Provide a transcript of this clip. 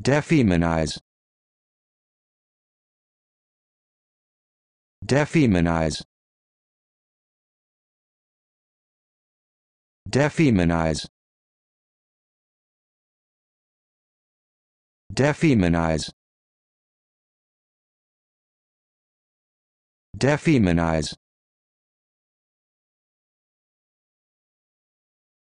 Defeminize. Defeminize. Defeminize. Defeminize. Defeminize.